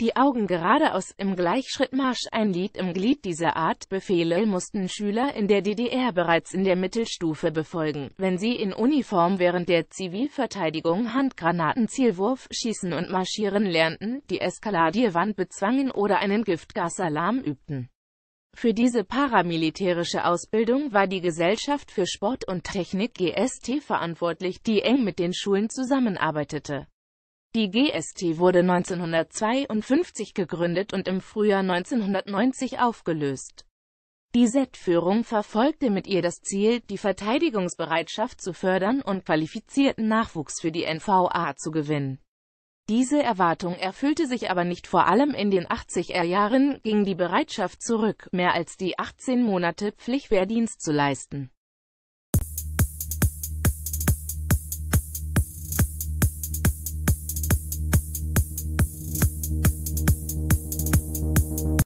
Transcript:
die Augen geradeaus im Gleichschrittmarsch. Ein Lied im Glied dieser Art Befehle mussten Schüler in der DDR bereits in der Mittelstufe befolgen, wenn sie in Uniform während der Zivilverteidigung Handgranaten, Zielwurf, Schießen und Marschieren lernten, die Eskaladierwand bezwangen oder einen Giftgasalarm übten. Für diese paramilitärische Ausbildung war die Gesellschaft für Sport und Technik GST verantwortlich, die eng mit den Schulen zusammenarbeitete. Die GST wurde 1952 gegründet und im Frühjahr 1990 aufgelöst. Die Z-Führung verfolgte mit ihr das Ziel, die Verteidigungsbereitschaft zu fördern und qualifizierten Nachwuchs für die NVA zu gewinnen. Diese Erwartung erfüllte sich aber nicht vor allem in den 80er Jahren ging die Bereitschaft zurück, mehr als die 18 Monate Pflichtwehrdienst zu leisten.